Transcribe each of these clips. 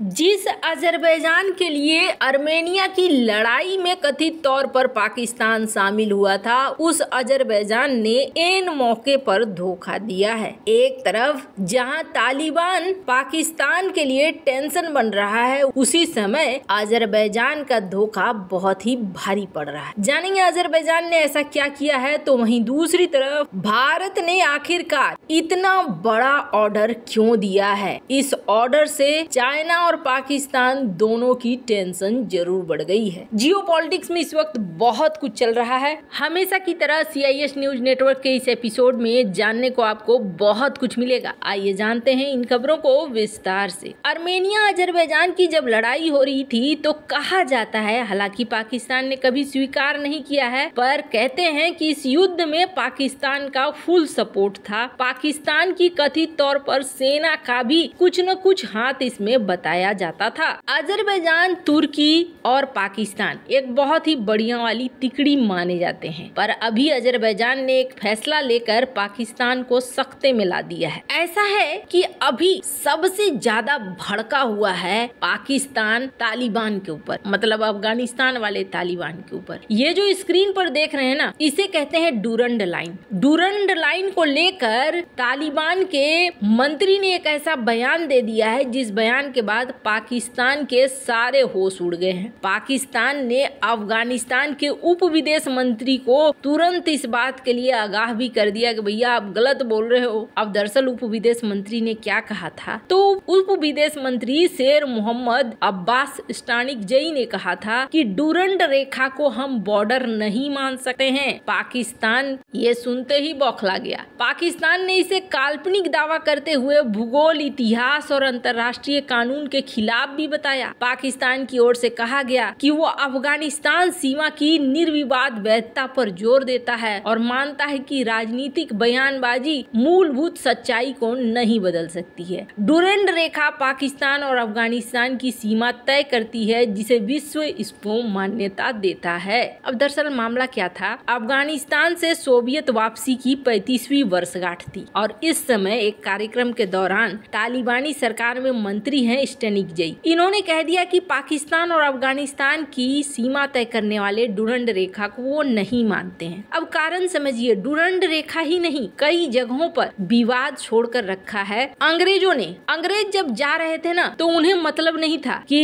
जिस अजरबैजान के लिए अर्मेनिया की लड़ाई में कथित तौर पर पाकिस्तान शामिल हुआ था उस अजरबैजान ने एन मौके पर धोखा दिया है एक तरफ जहां तालिबान पाकिस्तान के लिए टेंशन बन रहा है उसी समय अजरबैजान का धोखा बहुत ही भारी पड़ रहा है जानेंगे अजरबैजान ने ऐसा क्या किया है तो वहीं दूसरी तरफ भारत ने आखिरकार इतना बड़ा ऑर्डर क्यों दिया है इस ऑर्डर से चाइना और पाकिस्तान दोनों की टेंशन जरूर बढ़ गई है जियो में इस वक्त बहुत कुछ चल रहा है हमेशा की तरह सी न्यूज नेटवर्क के इस एपिसोड में जानने को आपको बहुत कुछ मिलेगा आइए जानते हैं इन खबरों को विस्तार से अर्मेनिया अजरबैजान की जब लड़ाई हो रही थी तो कहा जाता है हालांकि पाकिस्तान ने कभी स्वीकार नहीं किया है पर कहते हैं कि इस युद्ध में पाकिस्तान का फुल सपोर्ट था पाकिस्तान की कथित तौर पर सेना का भी कुछ न कुछ हाथ इसमें बताया गाया जाता था अजरबैजान तुर्की और पाकिस्तान एक बहुत ही बढ़िया वाली तिकड़ी माने जाते हैं पर अभी अजरबैजान ने एक फैसला लेकर पाकिस्तान को सख्ते में ला दिया है ऐसा है कि अभी सबसे ज्यादा भड़का हुआ है पाकिस्तान तालिबान के ऊपर मतलब अफगानिस्तान वाले तालिबान के ऊपर ये जो स्क्रीन पर देख रहे हैं ना इसे कहते हैं डूरंड लाइन डूरंड लाइन को लेकर तालिबान के मंत्री ने एक ऐसा बयान दे दिया है जिस बयान के बाद बाद पाकिस्तान के सारे होश उड़ गए हैं पाकिस्तान ने अफगानिस्तान के उप विदेश मंत्री को तुरंत इस बात के लिए आगाह भी कर दिया कि भैया आप गलत बोल रहे हो अब दरअसल उप विदेश मंत्री ने क्या कहा था तो उप विदेश मंत्री शेर मोहम्मद अब्बास स्टानिक जई ने कहा था कि डूरंड रेखा को हम बॉर्डर नहीं मान सकते हैं पाकिस्तान ये सुनते ही बौखला गया पाकिस्तान ने इसे काल्पनिक दावा करते हुए भूगोल इतिहास और अंतर्राष्ट्रीय कानून के खिलाफ भी बताया पाकिस्तान की ओर से कहा गया कि वो अफगानिस्तान सीमा की निर्विवाद वैधता पर जोर देता है और मानता है कि राजनीतिक बयानबाजी मूलभूत सच्चाई को नहीं बदल सकती है डुरेंड रेखा पाकिस्तान और अफगानिस्तान की सीमा तय करती है जिसे विश्व इसको मान्यता देता है अब दरअसल मामला क्या था अफगानिस्तान से सोवियत वापसी की पैतीसवीं वर्षगांठ थी और इस समय एक कार्यक्रम के दौरान तालिबानी सरकार में मंत्री हैं स्टनिक जई इन्होंने कह दिया कि पाकिस्तान और अफगानिस्तान की सीमा तय करने वाले डुरंड रेखा को वो नहीं मानते हैं अब कारण समझिए डुरंड रेखा ही नहीं कई जगहों पर विवाद छोड़कर रखा है अंग्रेजों ने अंग्रेज जब जा रहे थे ना तो उन्हें मतलब नहीं था कि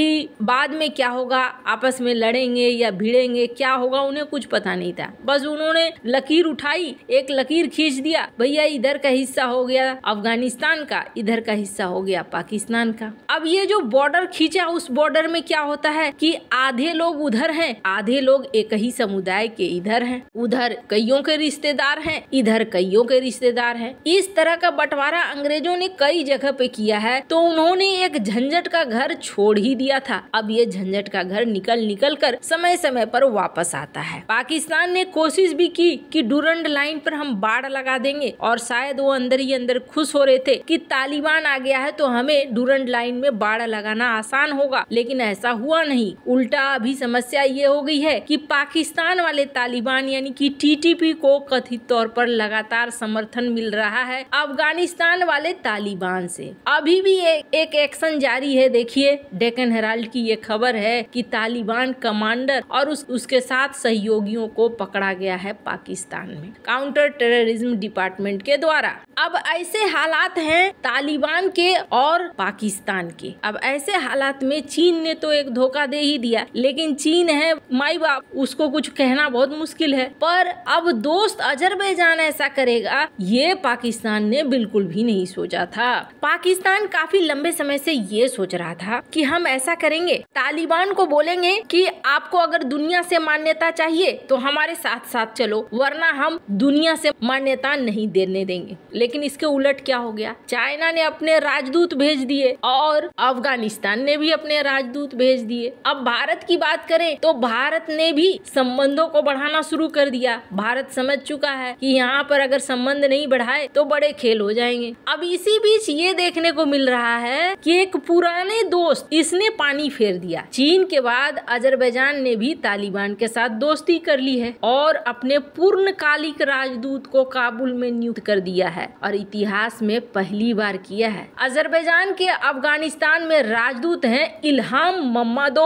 बाद में क्या होगा आपस में लड़ेंगे या भिड़ेंगे क्या होगा उन्हें कुछ पता नहीं था बस उन्होंने लकीर उठाई एक लकीर खींच दिया भैया इधर का हिस्सा हो गया अफगानिस्तान का इधर का हिस्सा हो गया पाकिस्तान का अब ये जो बॉर्डर खींचा उस बॉर्डर में क्या होता है कि आधे लोग उधर हैं आधे लोग एक ही समुदाय के इधर हैं उधर कईयों के रिश्तेदार हैं इधर कईयों के रिश्तेदार हैं इस तरह का बंटवारा अंग्रेजों ने कई जगह पे किया है तो उन्होंने एक झंझट का घर छोड़ ही दिया था अब ये झंझट का घर निकल निकल कर समय समय पर वापस आता है पाकिस्तान ने कोशिश भी की कि डूरंड लाइन पर हम बाढ़ लगा देंगे और शायद वो अंदर ही अंदर खुश हो रहे थे कि तालिबान आ गया है तो हमें डूरंड लाइन में बाढ़ जुगाड़ लगाना आसान होगा लेकिन ऐसा हुआ नहीं उल्टा अभी समस्या ये हो गई है कि पाकिस्तान वाले तालिबान यानी कि टीटीपी को कथित तौर पर लगातार समर्थन मिल रहा है अफगानिस्तान वाले तालिबान से अभी भी ए, एक एक्शन जारी है देखिए डेकन हेराल्ड की ये खबर है कि तालिबान कमांडर और उस, उसके साथ सहयोगियों को पकड़ा गया है पाकिस्तान में काउंटर टेररिज्म डिपार्टमेंट के द्वारा अब ऐसे हालात हैं तालिबान के और पाकिस्तान के अब ऐसे हालात में चीन ने तो एक धोखा दे ही दिया लेकिन चीन है माई बाप उसको कुछ कहना बहुत मुश्किल है पर अब दोस्त अजरबैजान ऐसा करेगा ये पाकिस्तान ने बिल्कुल भी नहीं सोचा था पाकिस्तान काफी लंबे समय से ये सोच रहा था कि हम ऐसा करेंगे तालिबान को बोलेंगे कि आपको अगर दुनिया से मान्यता चाहिए तो हमारे साथ साथ चलो वरना हम दुनिया से मान्यता नहीं देने देंगे लेकिन इसके उलट क्या हो गया चाइना ने अपने राजदूत भेज दिए और अब अफगानिस्तान ने भी अपने राजदूत भेज दिए अब भारत की बात करें तो भारत ने भी संबंधों को बढ़ाना शुरू कर दिया भारत समझ चुका है कि यहाँ पर अगर संबंध नहीं बढ़ाए तो बड़े खेल हो जाएंगे अब इसी बीच ये देखने को मिल रहा है कि एक पुराने दोस्त इसने पानी फेर दिया चीन के बाद अजरबैजान ने भी तालिबान के साथ दोस्ती कर ली है और अपने पूर्णकालिक राजदूत को काबुल में नियुक्त कर दिया है और इतिहास में पहली बार किया है अजरबैजान के अफगानिस्तान में राजदूत हैं इल्हाम मम्मादो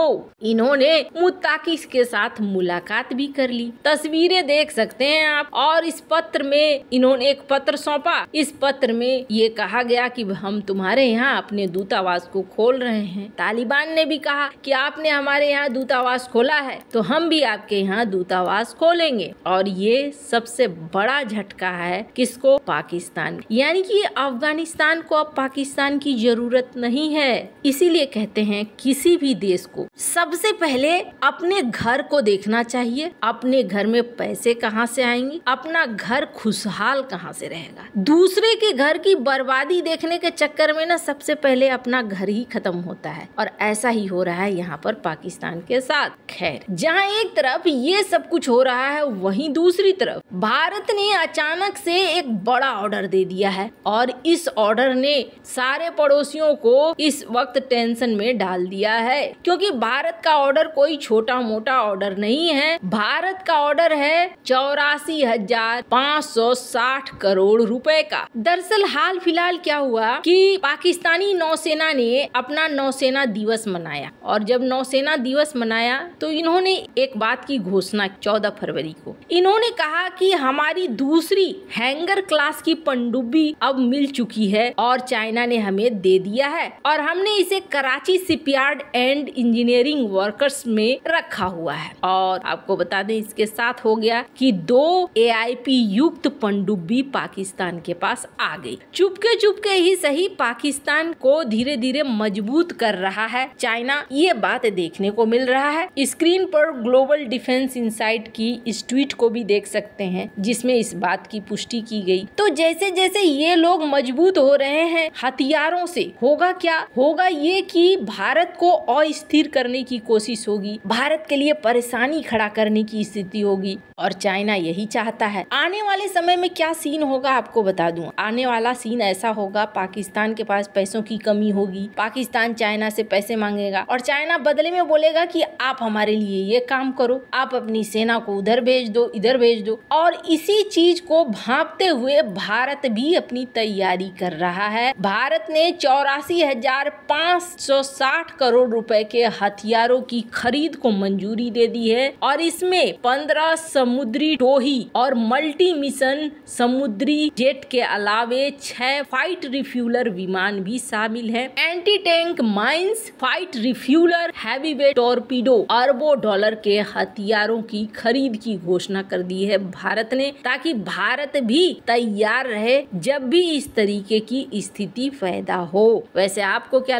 इन्होंने मुताकिस के साथ मुलाकात भी कर ली तस्वीरें देख सकते हैं आप और इस पत्र में इन्होंने एक पत्र सौंपा इस पत्र में ये कहा गया कि हम तुम्हारे यहाँ अपने दूतावास को खोल रहे हैं तालिबान ने भी कहा कि आपने हमारे यहाँ दूतावास खोला है तो हम भी आपके यहाँ दूतावास खोलेंगे और ये सबसे बड़ा झटका है किसको पाकिस्तान यानी कि अफगानिस्तान को अब पाकिस्तान की जरूरत नहीं है है इसीलिए कहते हैं किसी भी देश को सबसे पहले अपने घर को देखना चाहिए अपने घर में पैसे कहाँ से आएंगे अपना घर खुशहाल कहाँ से रहेगा दूसरे के घर की बर्बादी देखने के चक्कर में ना सबसे पहले अपना घर ही खत्म होता है और ऐसा ही हो रहा है यहाँ पर पाकिस्तान के साथ खैर जहाँ एक तरफ ये सब कुछ हो रहा है वही दूसरी तरफ भारत ने अचानक से एक बड़ा ऑर्डर दे दिया है और इस ऑर्डर ने सारे पड़ोसियों को इस वक्त टेंशन में डाल दिया है क्योंकि भारत का ऑर्डर कोई छोटा मोटा ऑर्डर नहीं है भारत का ऑर्डर है चौरासी हजार पाँच सौ साठ करोड़ रुपए का दरअसल हाल फिलहाल क्या हुआ कि पाकिस्तानी नौसेना ने अपना नौसेना दिवस मनाया और जब नौसेना दिवस मनाया तो इन्होंने एक बात की घोषणा चौदह फरवरी को इन्होंने कहा कि हमारी दूसरी हैंगर क्लास की पनडुब्बी अब मिल चुकी है और चाइना ने हमें दे दिया है और हम हमने इसे Karachi shipyard and engineering workers में रखा हुआ है और आपको बता दें इसके साथ हो गया कि दो ए युक्त पनडुब्बी पाकिस्तान के पास आ गई चुपके चुपके ही सही पाकिस्तान को धीरे धीरे मजबूत कर रहा है चाइना ये बात देखने को मिल रहा है स्क्रीन पर ग्लोबल डिफेंस इंसाइट की इस ट्वीट को भी देख सकते हैं जिसमें इस बात की पुष्टि की गई तो जैसे जैसे ये लोग मजबूत हो रहे हैं हथियारों से होगा क्या हो होगा ये कि भारत को अस्थिर करने की कोशिश होगी भारत के लिए परेशानी खड़ा करने की स्थिति होगी और चाइना यही चाहता है आने वाले समय में क्या सीन होगा आपको बता दूं आने वाला सीन ऐसा होगा पाकिस्तान के पास पैसों की कमी होगी पाकिस्तान चाइना से पैसे मांगेगा और चाइना बदले में बोलेगा कि आप हमारे लिए ये काम करो आप अपनी सेना को उधर भेज दो इधर भेज दो और इसी चीज को भापते हुए भारत भी अपनी तैयारी कर रहा है भारत ने चौरासी 560 करोड़ रुपए के हथियारों की खरीद को मंजूरी दे दी है और इसमें 15 समुद्री टोही और मल्टी मिशन समुद्री जेट के अलावे छह फाइट रिफ्यूलर विमान भी शामिल है anti tank mines fight refueler heavyweight torpedo अरबों डॉलर के हथियारों की खरीद की घोषणा कर दी है भारत ने ताकि भारत भी तैयार रहे जब भी इस तरीके की स्थिति पैदा हो वैसे आपको क्या